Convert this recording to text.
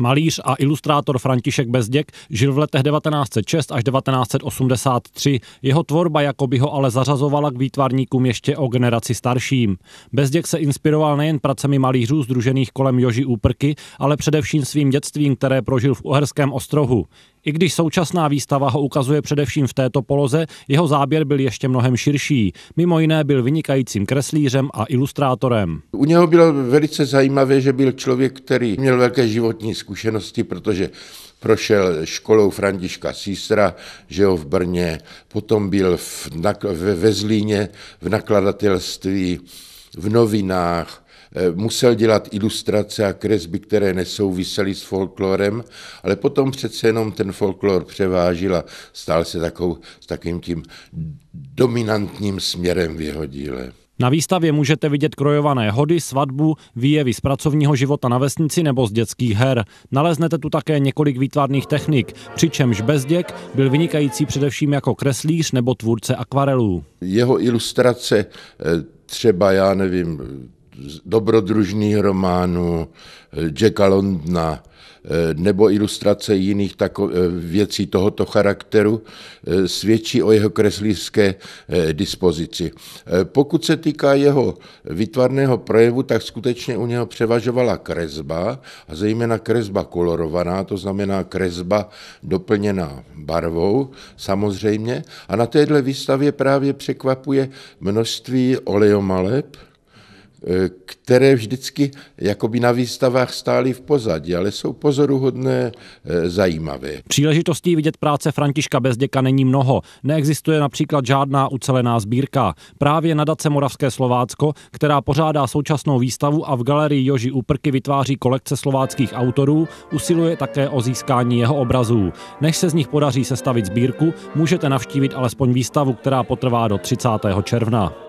Malíř a ilustrátor František Bezděk žil v letech 1906 až 1983. Jeho tvorba jako by ho ale zařazovala k výtvarníkům ještě o generaci starším. Bezděk se inspiroval nejen pracemi malířů združených kolem Joži Úprky, ale především svým dětstvím, které prožil v Uherském ostrohu. I když současná výstava ho ukazuje především v této poloze, jeho záběr byl ještě mnohem širší. Mimo jiné byl vynikajícím kreslířem a ilustrátorem. U něho bylo velice zajímavé, že byl člověk, který měl velké životní zkušenosti, protože prošel školou Františka Sísra, že ho v Brně, potom byl v, ve Zlíně v nakladatelství, v novinách, Eh, musel dělat ilustrace a kresby, které nesouvisely s folklorem, ale potom přece jenom ten folklor převážil a stál se takovou, s takovým tím dominantním směrem v jeho díle. Na výstavě můžete vidět krojované hody, svatbu, výjevy z pracovního života na vesnici nebo z dětských her. Naleznete tu také několik výtvarných technik, přičemž Bezděk byl vynikající především jako kreslíř nebo tvůrce akvarelů. Jeho ilustrace eh, třeba, já nevím, dobrodružných románů eh, Jacka Londna eh, nebo ilustrace jiných tako, eh, věcí tohoto charakteru svědčí o jeho kreslířské dispozici. Pokud se týká jeho výtvarného projevu, tak skutečně u něho převažovala kresba, a zejména kresba kolorovaná, to znamená kresba doplněná barvou, samozřejmě. A na téhle výstavě právě překvapuje množství olejomaleb, Eh, které vždycky jakoby na výstavách stály v pozadí, ale jsou pozoruhodné, eh, zajímavé. Příležitostí vidět práce Františka Bezděka není mnoho. Neexistuje například žádná ucelená sbírka. Právě nadace Moravské Slovácko, která pořádá současnou výstavu a v galerii Joži úprky vytváří kolekce slováckých autorů, usiluje také o získání jeho obrazů. Než se z nich podaří sestavit sbírku, můžete navštívit alespoň výstavu, která potrvá do 30. června.